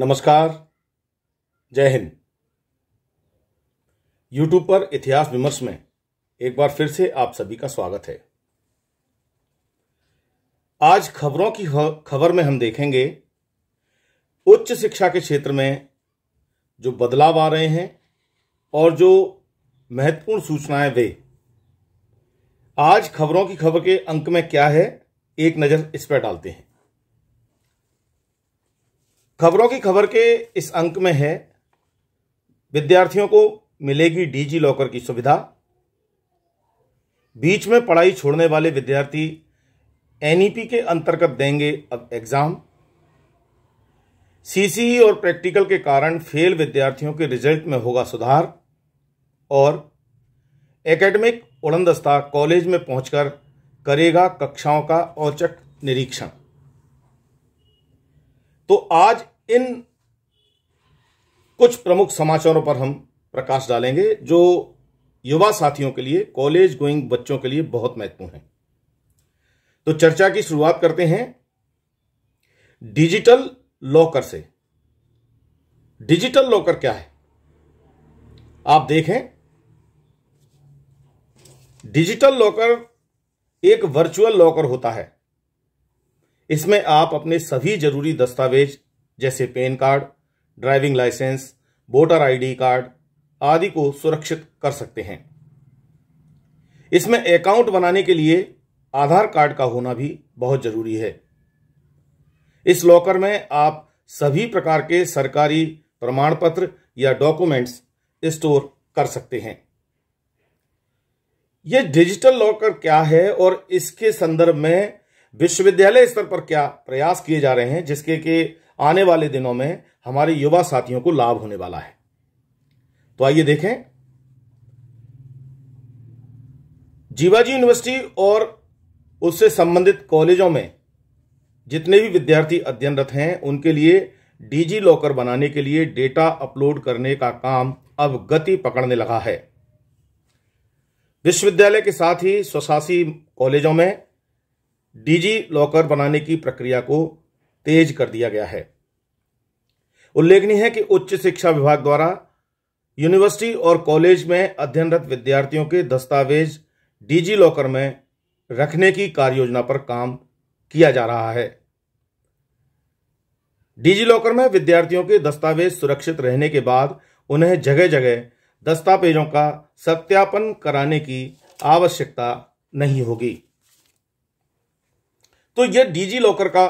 नमस्कार जय हिंद यूट्यूब पर इतिहास विमर्श में एक बार फिर से आप सभी का स्वागत है आज खबरों की खबर में हम देखेंगे उच्च शिक्षा के क्षेत्र में जो बदलाव आ रहे हैं और जो महत्वपूर्ण सूचनाएं वे आज खबरों की खबर के अंक में क्या है एक नज़र इस पर डालते हैं खबरों की खबर के इस अंक में है विद्यार्थियों को मिलेगी डीजी लॉकर की सुविधा बीच में पढ़ाई छोड़ने वाले विद्यार्थी एनईपी के अंतर्गत देंगे अब एग्जाम सीसीई और प्रैक्टिकल के कारण फेल विद्यार्थियों के रिजल्ट में होगा सुधार और एकेडमिक उड़नदस्ता कॉलेज में पहुंचकर करेगा कक्षाओं का औचक निरीक्षण तो आज इन कुछ प्रमुख समाचारों पर हम प्रकाश डालेंगे जो युवा साथियों के लिए कॉलेज गोइंग बच्चों के लिए बहुत महत्वपूर्ण है तो चर्चा की शुरुआत करते हैं डिजिटल लॉकर से डिजिटल लॉकर क्या है आप देखें डिजिटल लॉकर एक वर्चुअल लॉकर होता है इसमें आप अपने सभी जरूरी दस्तावेज जैसे PAN card driving licence voter ID card आदि को सुरक्षित कर सकते हैं इसमें अकाउंट बनाने के लिए आधार कार्ड का होना भी बहुत जरूरी है इस लॉकर में आप सभी प्रकार के सरकारी प्रमाण पत्र या डॉक्यूमेंट्स स्टोर कर सकते हैं यह डिजिटल लॉकर क्या है और इसके संदर्भ में विश्वविद्यालय स्तर पर क्या प्रयास किए जा रहे हैं जिसके के आने वाले दिनों में हमारे युवा साथियों को लाभ होने वाला है तो आइए देखें जीवाजी यूनिवर्सिटी और उससे संबंधित कॉलेजों में जितने भी विद्यार्थी अध्ययनरत हैं उनके लिए डीजी लॉकर बनाने के लिए डेटा अपलोड करने का काम अब गति पकड़ने लगा है विश्वविद्यालय के साथ ही स्वशासी कॉलेजों में डिजी लॉकर बनाने की प्रक्रिया को तेज कर दिया गया है उल्लेखनीय है कि उच्च शिक्षा विभाग द्वारा यूनिवर्सिटी और कॉलेज में अध्ययनरत विद्यार्थियों के दस्तावेज डिजी लॉकर में रखने की कार्य योजना पर काम किया जा रहा है डिजी लॉकर में विद्यार्थियों के दस्तावेज सुरक्षित रहने के बाद उन्हें जगह जगह दस्तावेजों का सत्यापन कराने की आवश्यकता नहीं होगी तो यह डीजी लॉकर का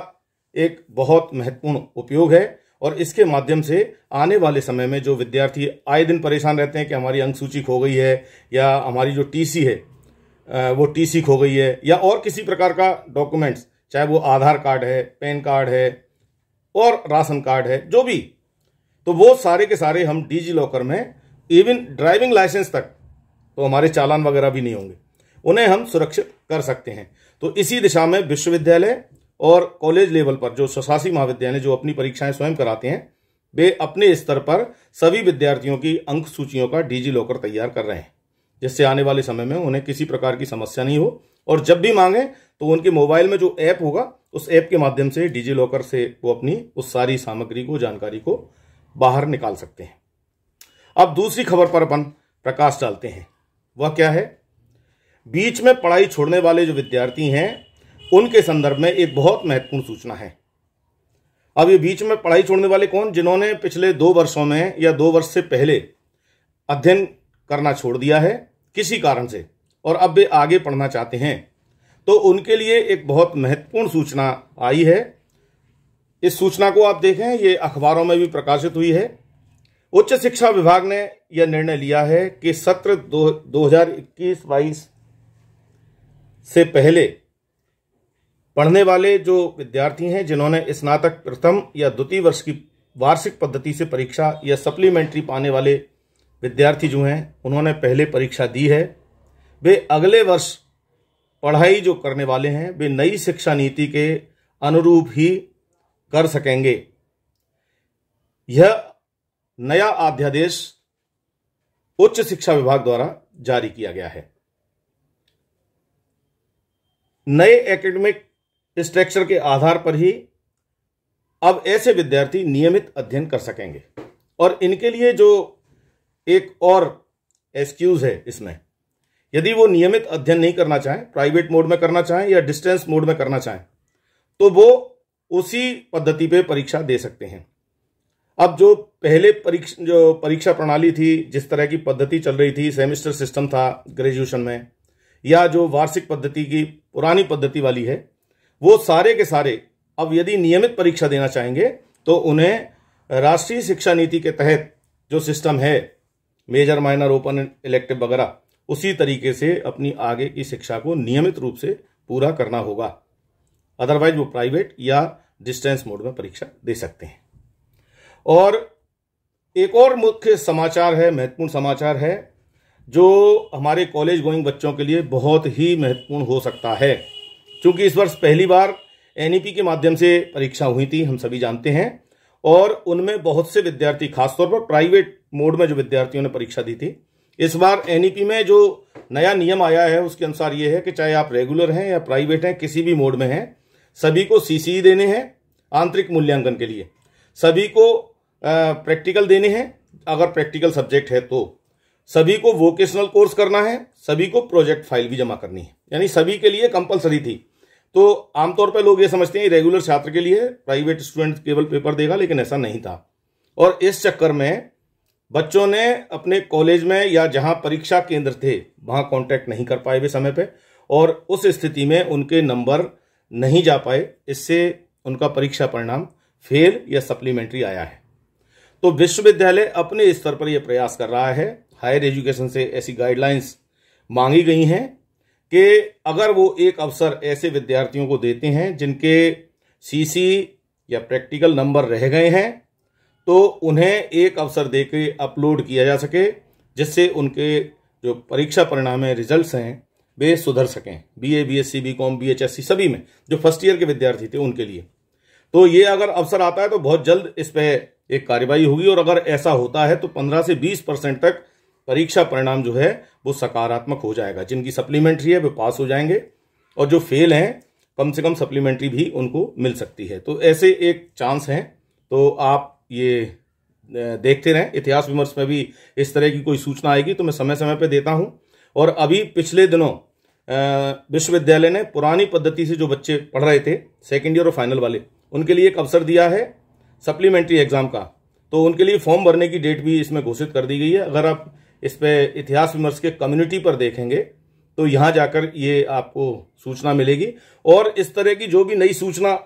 एक बहुत महत्वपूर्ण उपयोग है और इसके माध्यम से आने वाले समय में जो विद्यार्थी आए दिन परेशान रहते हैं कि हमारी अंक सूची खो गई है या हमारी जो टीसी है वो टीसी खो गई है या और किसी प्रकार का डॉक्यूमेंट्स चाहे वो आधार कार्ड है पैन कार्ड है और राशन कार्ड है जो भी तो वो सारे के सारे हम डीजी लॉकर में इवन ड्राइविंग लाइसेंस तक तो हमारे चालान वगैरह भी नहीं होंगे उन्हें हम सुरक्षित कर सकते हैं तो इसी दिशा में विश्वविद्यालय और कॉलेज लेवल पर जो स्वशासी महाविद्यालय जो अपनी परीक्षाएं स्वयं कराते हैं वे अपने स्तर पर सभी विद्यार्थियों की अंक सूचियों का डिजी लॉकर तैयार कर रहे हैं जिससे आने वाले समय में उन्हें किसी प्रकार की समस्या नहीं हो और जब भी मांगे तो उनके मोबाइल में जो ऐप होगा उस ऐप के माध्यम से डिजी लॉकर से वो अपनी उस सारी सामग्री को जानकारी को बाहर निकाल सकते हैं अब दूसरी खबर पर अपन प्रकाश डालते हैं वह क्या है बीच में पढ़ाई छोड़ने वाले जो विद्यार्थी हैं उनके संदर्भ में एक बहुत महत्वपूर्ण सूचना है अब ये बीच में पढ़ाई छोड़ने वाले कौन जिन्होंने पिछले दो वर्षों में या दो वर्ष से पहले अध्ययन करना छोड़ दिया है किसी कारण से और अब वे आगे पढ़ना चाहते हैं तो उनके लिए एक बहुत महत्वपूर्ण सूचना आई है इस सूचना को आप देखें ये अखबारों में भी प्रकाशित हुई है उच्च शिक्षा विभाग ने यह निर्णय लिया है कि सत्र दो दो हजार इक्कीस बाईस से पहले पढ़ने वाले जो विद्यार्थी हैं जिन्होंने स्नातक प्रथम या द्वितीय वर्ष की वार्षिक पद्धति से परीक्षा या सप्लीमेंट्री पाने वाले विद्यार्थी जो हैं उन्होंने पहले परीक्षा दी है वे अगले वर्ष पढ़ाई जो करने वाले हैं वे नई शिक्षा नीति के अनुरूप ही कर सकेंगे यह नया अध्यादेश उच्च शिक्षा विभाग द्वारा जारी किया गया है नए एकेडमिक स्ट्रक्चर के आधार पर ही अब ऐसे विद्यार्थी नियमित अध्ययन कर सकेंगे और इनके लिए जो एक और एक्सक्यूज है इसमें यदि वो नियमित अध्ययन नहीं करना चाहें प्राइवेट मोड में करना चाहें या डिस्टेंस मोड में करना चाहें तो वो उसी पद्धति पे परीक्षा दे सकते हैं अब जो पहले परीक्षा जो परीक्षा प्रणाली थी जिस तरह की पद्धति चल रही थी सेमेस्टर सिस्टम था ग्रेजुएशन में या जो वार्षिक पद्धति की पुरानी पद्धति वाली है वो सारे के सारे अब यदि नियमित परीक्षा देना चाहेंगे तो उन्हें राष्ट्रीय शिक्षा नीति के तहत जो सिस्टम है मेजर माइनर ओपन इलेक्टिव वगैरह उसी तरीके से अपनी आगे की शिक्षा को नियमित रूप से पूरा करना होगा अदरवाइज वो प्राइवेट या डिस्टेंस मोड में परीक्षा दे सकते हैं और एक और मुख्य समाचार है महत्वपूर्ण समाचार है जो हमारे कॉलेज गोइंग बच्चों के लिए बहुत ही महत्वपूर्ण हो सकता है क्योंकि इस वर्ष पहली बार एन e के माध्यम से परीक्षा हुई थी हम सभी जानते हैं और उनमें बहुत से विद्यार्थी खासतौर पर प्राइवेट मोड में जो विद्यार्थियों ने परीक्षा दी थी इस बार एन e में जो नया नियम आया है उसके अनुसार ये है कि चाहे आप रेगुलर हैं या प्राइवेट हैं किसी भी मोड में हैं सभी को सी e देने हैं आंतरिक मूल्यांकन के लिए सभी को प्रैक्टिकल देने हैं अगर प्रैक्टिकल सब्जेक्ट है तो सभी को वोकेशनल कोर्स करना है सभी को प्रोजेक्ट फाइल भी जमा करनी है यानी सभी के लिए कंपलसरी थी तो आमतौर पर लोग ये समझते हैं रेगुलर छात्र के लिए प्राइवेट स्टूडेंट केवल पेपर देगा लेकिन ऐसा नहीं था और इस चक्कर में बच्चों ने अपने कॉलेज में या जहां परीक्षा केंद्र थे वहां कांटेक्ट नहीं कर पाए वे समय पे और उस स्थिति में उनके नंबर नहीं जा पाए इससे उनका परीक्षा परिणाम फेल या सप्लीमेंट्री आया है तो विश्वविद्यालय अपने स्तर पर यह प्रयास कर रहा है हायर एजुकेशन से ऐसी गाइडलाइंस मांगी गई हैं कि अगर वो एक अवसर ऐसे विद्यार्थियों को देते हैं जिनके सीसी या प्रैक्टिकल नंबर रह गए हैं तो उन्हें एक अवसर दे के अपलोड किया जा सके जिससे उनके जो परीक्षा परिणाम है रिजल्ट्स हैं वे सुधर सकें B A B S C B com B H S C सभी में जो फर्स्ट ईयर के विद्यार्थी थे उनके लिए तो ये अगर अवसर आता है तो बहुत जल्द इस पर एक कार्रवाई होगी और अगर ऐसा होता है तो पंद्रह से बीस परसेंट तक परीक्षा परिणाम जो है वो सकारात्मक हो जाएगा जिनकी सप्लीमेंट्री है वे पास हो जाएंगे और जो फेल हैं कम से कम सप्लीमेंट्री भी उनको मिल सकती है तो ऐसे एक चांस हैं तो आप ये देखते रहें इतिहास विमर्श में भी इस तरह की कोई सूचना आएगी तो मैं समय समय पर देता हूँ और अभी पिछले दिनों विश्वविद्यालय ने पुरानी पद्धति से जो बच्चे पढ़ रहे थे सेकेंड ईयर और फाइनल वाले उनके लिए एक अवसर दिया है सप्लीमेंट्री एग्जाम का तो उनके लिए फॉर्म भरने की डेट भी इसमें घोषित कर दी गई है अगर आप इस पर इतिहास विमर्श के कम्युनिटी पर देखेंगे तो यहाँ जाकर ये आपको सूचना मिलेगी और इस तरह की जो भी नई सूचना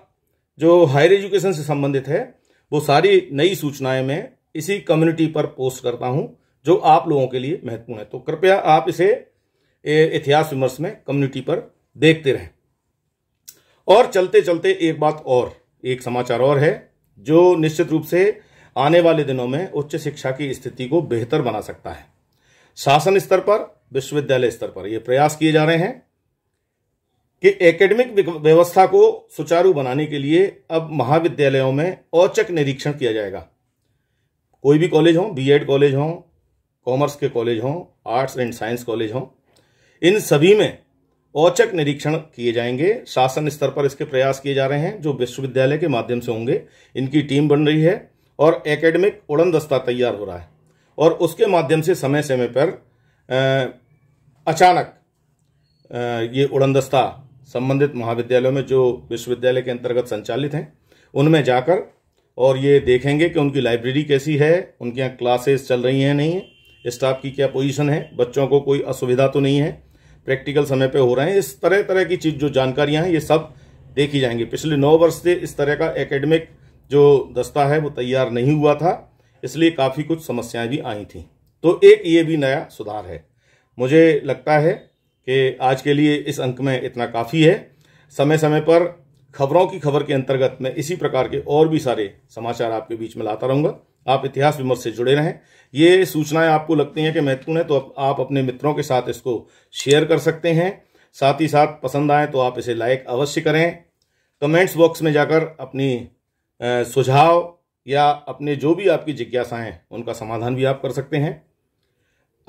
जो हायर एजुकेशन से संबंधित है वो सारी नई सूचनाएं मैं इसी कम्युनिटी पर पोस्ट करता हूं जो आप लोगों के लिए महत्वपूर्ण है तो कृपया आप इसे इतिहास विमर्श में कम्युनिटी पर देखते रहें और चलते चलते एक बात और एक समाचार और है जो निश्चित रूप से आने वाले दिनों में उच्च शिक्षा की स्थिति को बेहतर बना सकता है शासन स्तर पर विश्वविद्यालय स्तर पर ये प्रयास किए जा रहे हैं कि एकेडमिक व्यवस्था को सुचारू बनाने के लिए अब महाविद्यालयों में औचक निरीक्षण किया जाएगा कोई भी कॉलेज हो बीएड कॉलेज हों कॉमर्स के कॉलेज हों आर्ट्स एंड साइंस कॉलेज हों इन सभी में औचक निरीक्षण किए जाएंगे शासन स्तर पर इसके प्रयास किए जा रहे हैं जो विश्वविद्यालय के माध्यम से होंगे इनकी टीम बन रही है और एकेडमिक उड़न दस्ता तैयार हो रहा है और उसके माध्यम से समय समय पर अचानक ये उड़नदस्ता संबंधित महाविद्यालयों में जो विश्वविद्यालय के अंतर्गत संचालित हैं उनमें जाकर और ये देखेंगे कि उनकी लाइब्रेरी कैसी है उनके यहाँ क्लासेस चल रही हैं नहीं है स्टाफ की क्या पोजीशन है बच्चों को कोई असुविधा तो नहीं है प्रैक्टिकल समय पे हो रहे हैं इस तरह तरह की चीज़ जो जानकारियां हैं ये सब देखी जाएंगी पिछले नौ वर्ष से इस तरह का एकेडमिक जो दस्ता है वो तैयार नहीं हुआ था इसलिए काफ़ी कुछ समस्याएं भी आई थी तो एक ये भी नया सुधार है मुझे लगता है कि आज के लिए इस अंक में इतना काफ़ी है समय समय पर खबरों की खबर के अंतर्गत मैं इसी प्रकार के और भी सारे समाचार आपके बीच में लाता रहूँगा आप इतिहास विमर्श से जुड़े रहें ये सूचनाएं आपको लगती हैं कि महत्वपूर्ण है तो आप अपने मित्रों के साथ इसको शेयर कर सकते हैं साथ ही साथ पसंद आए तो आप इसे लाइक अवश्य करें कमेंट्स बॉक्स में जाकर अपनी सुझाव या अपने जो भी आपकी जिज्ञासाएं उनका समाधान भी आप कर सकते हैं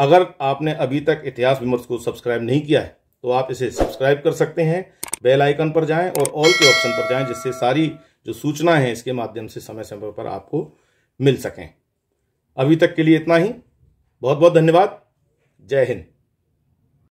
अगर आपने अभी तक इतिहास विमर्श को सब्सक्राइब नहीं किया है तो आप इसे सब्सक्राइब कर सकते हैं बेल आइकन पर जाएं और ऑल के ऑप्शन पर जाएं जिससे सारी जो सूचना है इसके माध्यम से समय समय पर आपको मिल सकें अभी तक के लिए इतना ही बहुत बहुत धन्यवाद जय हिंद